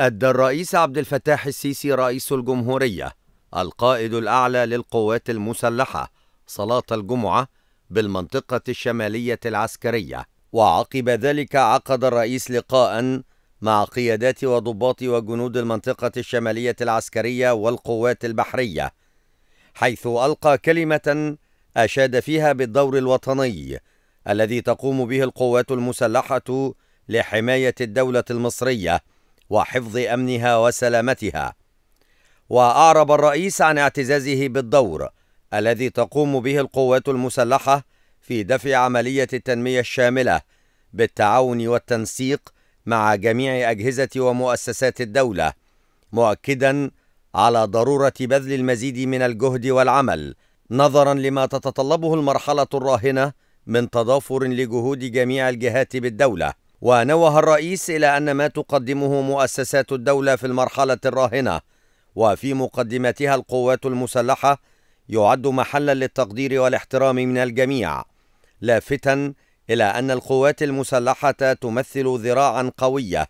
أدى الرئيس عبد الفتاح السيسي رئيس الجمهورية القائد الأعلى للقوات المسلحة صلاة الجمعة بالمنطقة الشمالية العسكرية وعقب ذلك عقد الرئيس لقاء مع قيادات وضباط وجنود المنطقة الشمالية العسكرية والقوات البحرية حيث ألقى كلمة أشاد فيها بالدور الوطني الذي تقوم به القوات المسلحة لحماية الدولة المصرية وحفظ امنها وسلامتها واعرب الرئيس عن اعتزازه بالدور الذي تقوم به القوات المسلحه في دفع عمليه التنميه الشامله بالتعاون والتنسيق مع جميع اجهزه ومؤسسات الدوله مؤكدا على ضروره بذل المزيد من الجهد والعمل نظرا لما تتطلبه المرحله الراهنه من تضافر لجهود جميع الجهات بالدوله ونوه الرئيس إلى أن ما تقدمه مؤسسات الدولة في المرحلة الراهنة وفي مقدمتها القوات المسلحة يعد محلا للتقدير والاحترام من الجميع لافتا إلى أن القوات المسلحة تمثل ذراعا قوية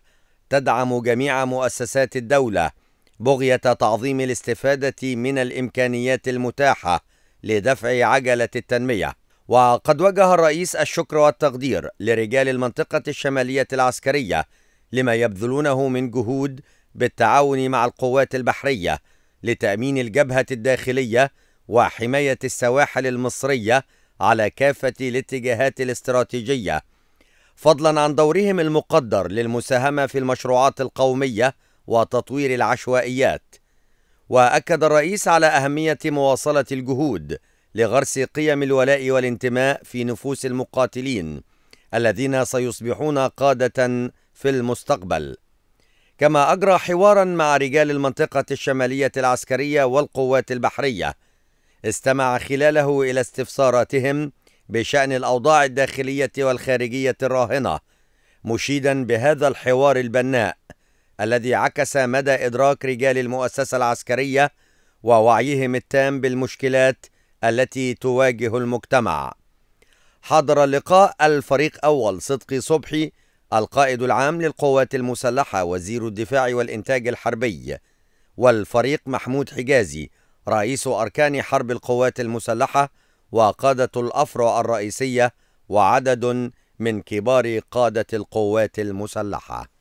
تدعم جميع مؤسسات الدولة بغية تعظيم الاستفادة من الإمكانيات المتاحة لدفع عجلة التنمية وقد وجه الرئيس الشكر والتقدير لرجال المنطقة الشمالية العسكرية لما يبذلونه من جهود بالتعاون مع القوات البحرية لتأمين الجبهة الداخلية وحماية السواحل المصرية على كافة الاتجاهات الاستراتيجية فضلا عن دورهم المقدر للمساهمة في المشروعات القومية وتطوير العشوائيات وأكد الرئيس على أهمية مواصلة الجهود لغرس قيم الولاء والانتماء في نفوس المقاتلين الذين سيصبحون قادة في المستقبل كما أجرى حوارا مع رجال المنطقة الشمالية العسكرية والقوات البحرية استمع خلاله إلى استفساراتهم بشأن الأوضاع الداخلية والخارجية الراهنة مشيدا بهذا الحوار البناء الذي عكس مدى إدراك رجال المؤسسة العسكرية ووعيهم التام بالمشكلات التي تواجه المجتمع حضر لقاء الفريق أول صدقي صبحي القائد العام للقوات المسلحة وزير الدفاع والإنتاج الحربي والفريق محمود حجازي رئيس أركان حرب القوات المسلحة وقادة الأفرع الرئيسية وعدد من كبار قادة القوات المسلحة